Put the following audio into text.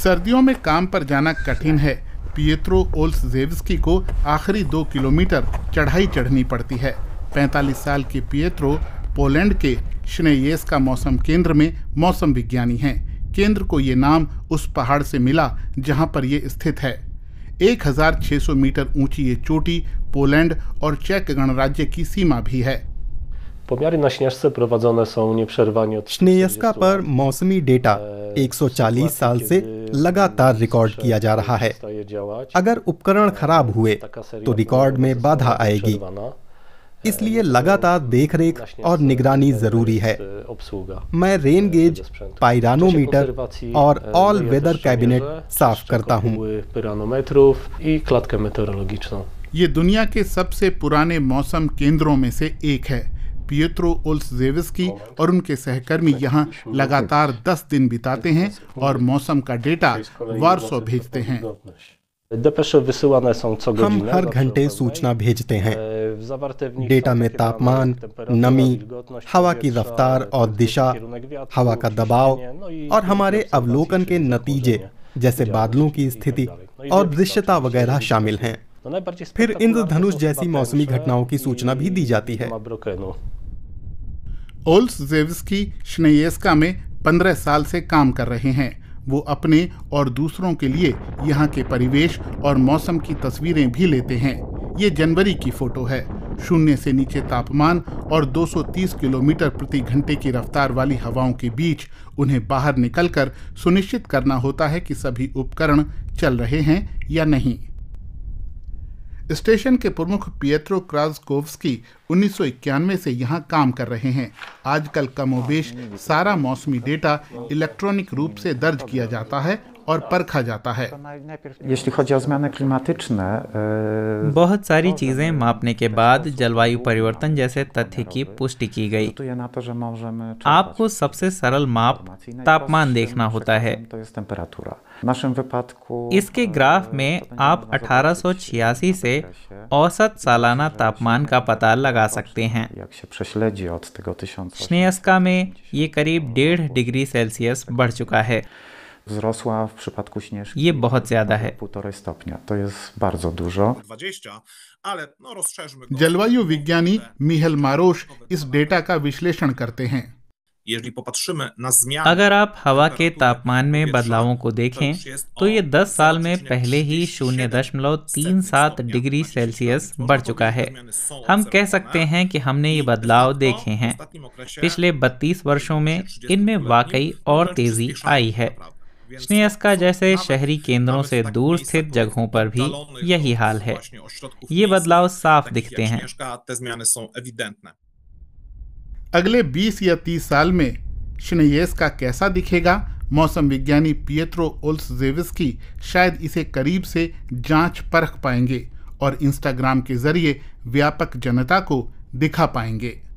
सर्दियों में काम पर जाना कठिन है पियत्रो ओल्स जेवस्की को आखिरी दो किलोमीटर चढ़ाई चढ़नी पड़ती है 45 साल के पियत्रो पोलैंड के स्नेयेस का मौसम केंद्र में मौसम विज्ञानी हैं केंद्र को ये नाम उस पहाड़ से मिला जहाँ पर ये स्थित है 1600 मीटर ऊंची ये चोटी पोलैंड और चेक गणराज्य की सीमा भी है स्नेयस्का पर मौसमी डेटा 140 e, साल से लगातार रिकॉर्ड किया जा रहा है अगर उपकरण खराब हुए तो रिकॉर्ड में बाधा आएगी इसलिए लगातार देखरेख और निगरानी जरूरी है मैं रेन गेज पायरानोमीटर और ऑल वेदर कैबिनेट साफ करता हूँ ये दुनिया के सबसे पुराने मौसम केंद्रों में से एक है पियत्रो ओल्स की और उनके सहकर्मी यहाँ लगातार दस दिन बिताते हैं और मौसम का डेटा वारसो भेजते हैं हम हर घंटे सूचना भेजते हैं डेटा में तापमान नमी हवा की रफ्तार और दिशा हवा का दबाव और हमारे अवलोकन के नतीजे जैसे बादलों की स्थिति और दृश्यता वगैरह शामिल हैं फिर इंद्रधनुष जैसी मौसमी घटनाओं की सूचना भी दी जाती है ओल्स की स्नेयस्का में पंद्रह साल से काम कर रहे हैं वो अपने और दूसरों के लिए यहाँ के परिवेश और मौसम की तस्वीरें भी लेते हैं ये जनवरी की फोटो है शून्य से नीचे तापमान और 230 किलोमीटर प्रति घंटे की रफ्तार वाली हवाओं के बीच उन्हें बाहर निकलकर सुनिश्चित करना होता है कि सभी उपकरण चल रहे हैं या नहीं स्टेशन के प्रमुख पियत्रो सौ इक्यानवे से यहाँ काम कर रहे हैं आजकल कमोबेश सारा मौसमी डेटा इलेक्ट्रॉनिक रूप से दर्ज किया जाता है और परखा जाता है e, बहुत सारी चीज़ें मापने के बाद जलवायु परिवर्तन जैसे तथ्य की पुष्टि की गई आपको सबसे सरल माप तापमान देखना होता है इसके e, ग्राफ में आप 1886 से औसत सालाना तापमान का पता लगा सकते हैं स्नेस्का में ये करीब डेढ़ डिग्री सेल्सियस बढ़ चुका है wzrosła w przypadku śnieżki. Je बहुत ज्यादा है 1,5 stopnia. To jest bardzo dużo. 20, ale no rozszerzmy go. जलवायु Michel Marusz मारोश इस डेटा का विश्लेषण करते अगर आप हवा के तापमान में बदलावों को देखें तो ये 10 साल में पहले ही शून्य दशमलव तीन सात डिग्री सेल्सियस बढ़ चुका है हम कह सकते हैं कि हमने ये बदलाव देखे हैं पिछले 32 वर्षों में इनमें वाकई और तेजी आई है स्नेहस्का जैसे शहरी केंद्रों से दूर स्थित जगहों पर भी यही हाल है ये बदलाव साफ दिखते हैं अगले 20 या 30 साल में का कैसा दिखेगा मौसम विज्ञानी पियत्रो ओल्स जेविस की शायद इसे करीब से जांच परख पाएंगे और इंस्टाग्राम के जरिए व्यापक जनता को दिखा पाएंगे